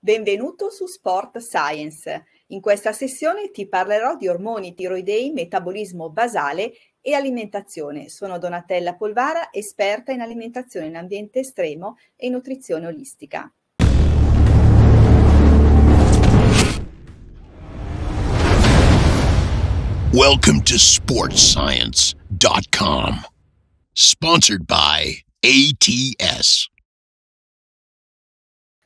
Benvenuto su Sport Science. In questa sessione ti parlerò di ormoni tiroidei, metabolismo basale e alimentazione. Sono Donatella Polvara, esperta in alimentazione in ambiente estremo e nutrizione olistica. Welcome to sportscience.com. Sponsored by ATS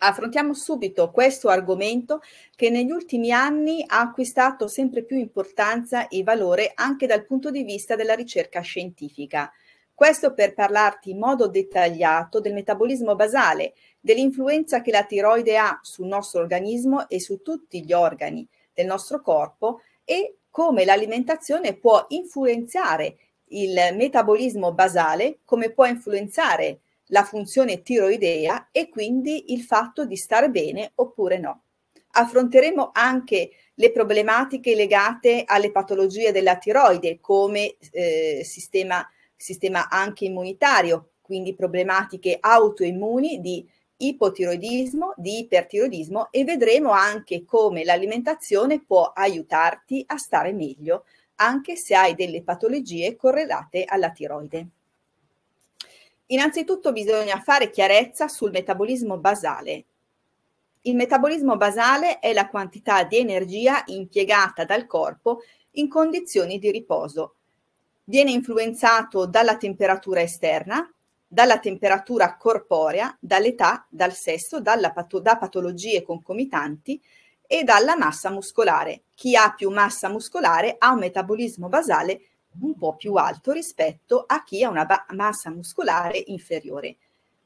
affrontiamo subito questo argomento che negli ultimi anni ha acquistato sempre più importanza e valore anche dal punto di vista della ricerca scientifica. Questo per parlarti in modo dettagliato del metabolismo basale, dell'influenza che la tiroide ha sul nostro organismo e su tutti gli organi del nostro corpo e come l'alimentazione può influenzare il metabolismo basale, come può influenzare la funzione tiroidea e quindi il fatto di stare bene oppure no. Affronteremo anche le problematiche legate alle patologie della tiroide come eh, sistema, sistema anche immunitario, quindi problematiche autoimmuni di ipotiroidismo, di ipertiroidismo e vedremo anche come l'alimentazione può aiutarti a stare meglio anche se hai delle patologie correlate alla tiroide. Innanzitutto bisogna fare chiarezza sul metabolismo basale. Il metabolismo basale è la quantità di energia impiegata dal corpo in condizioni di riposo. Viene influenzato dalla temperatura esterna, dalla temperatura corporea, dall'età, dal sesso, pato- da patologie concomitanti e dalla massa muscolare. Chi ha più massa muscolare ha un metabolismo basale un po' più alto rispetto a chi ha una ba- massa muscolare inferiore.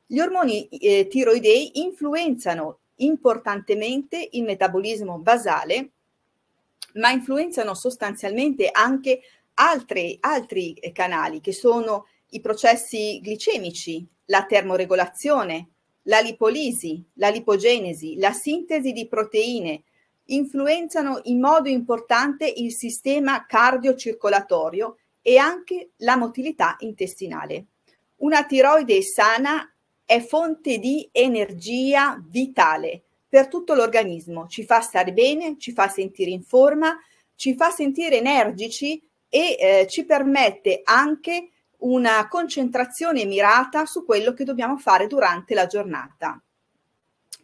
Gli ormoni eh, tiroidei influenzano importantemente il metabolismo basale, ma influenzano sostanzialmente anche altri, altri canali che sono i processi glicemici, la termoregolazione, la lipolisi, la lipogenesi, la sintesi di proteine, influenzano in modo importante il sistema cardiocircolatorio e anche la motilità intestinale. Una tiroide sana è fonte di energia vitale per tutto l'organismo, ci fa stare bene, ci fa sentire in forma, ci fa sentire energici e eh, ci permette anche una concentrazione mirata su quello che dobbiamo fare durante la giornata.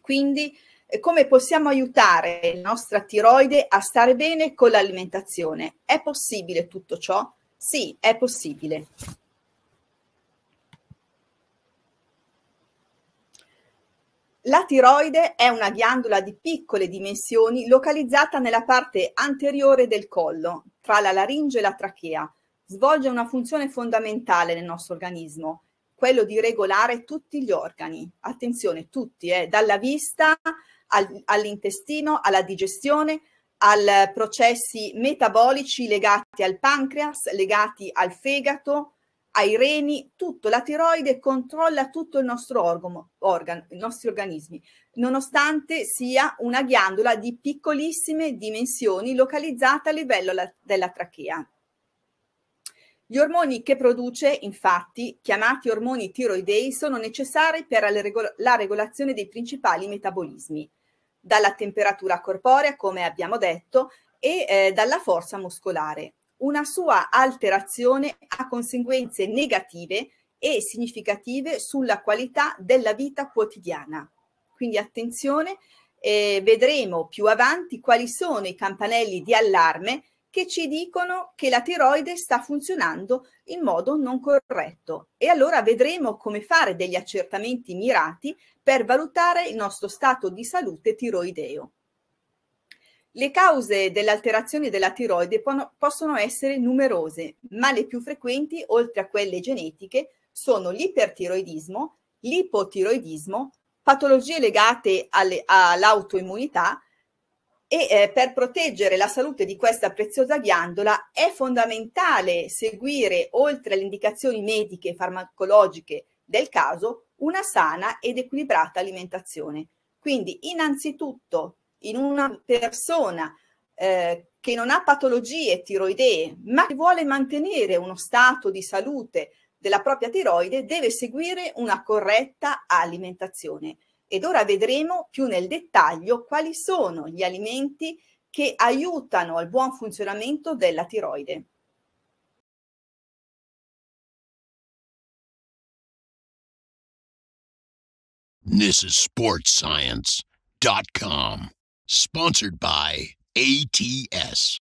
Quindi come possiamo aiutare la nostra tiroide a stare bene con l'alimentazione. È possibile tutto ciò? Sì, è possibile. La tiroide è una ghiandola di piccole dimensioni localizzata nella parte anteriore del collo, tra la laringe e la trachea. Svolge una funzione fondamentale nel nostro organismo quello di regolare tutti gli organi, attenzione tutti, eh, dalla vista al, all'intestino, alla digestione, ai processi metabolici legati al pancreas, legati al fegato, ai reni, tutto, la tiroide controlla tutto il nostro organo, organ, i nostri organismi, nonostante sia una ghiandola di piccolissime dimensioni localizzata a livello la, della trachea. Gli ormoni che produce, infatti, chiamati ormoni tiroidei, sono necessari per la regolazione dei principali metabolismi, dalla temperatura corporea, come abbiamo detto, e eh, dalla forza muscolare. Una sua alterazione ha conseguenze negative e significative sulla qualità della vita quotidiana. Quindi attenzione, eh, vedremo più avanti quali sono i campanelli di allarme che ci dicono che la tiroide sta funzionando in modo non corretto e allora vedremo come fare degli accertamenti mirati per valutare il nostro stato di salute tiroideo. Le cause dell'alterazione della tiroide possono essere numerose, ma le più frequenti, oltre a quelle genetiche, sono l'ipertiroidismo, l'ipotiroidismo, patologie legate all'autoimmunità, e eh, per proteggere la salute di questa preziosa ghiandola è fondamentale seguire, oltre alle indicazioni mediche e farmacologiche del caso, una sana ed equilibrata alimentazione. Quindi, innanzitutto, in una persona eh, che non ha patologie tiroidee, ma che vuole mantenere uno stato di salute della propria tiroide, deve seguire una corretta alimentazione. Ed ora vedremo più nel dettaglio quali sono gli alimenti che aiutano al buon funzionamento della tiroide. This is sportscience.com, sponsored by ATS.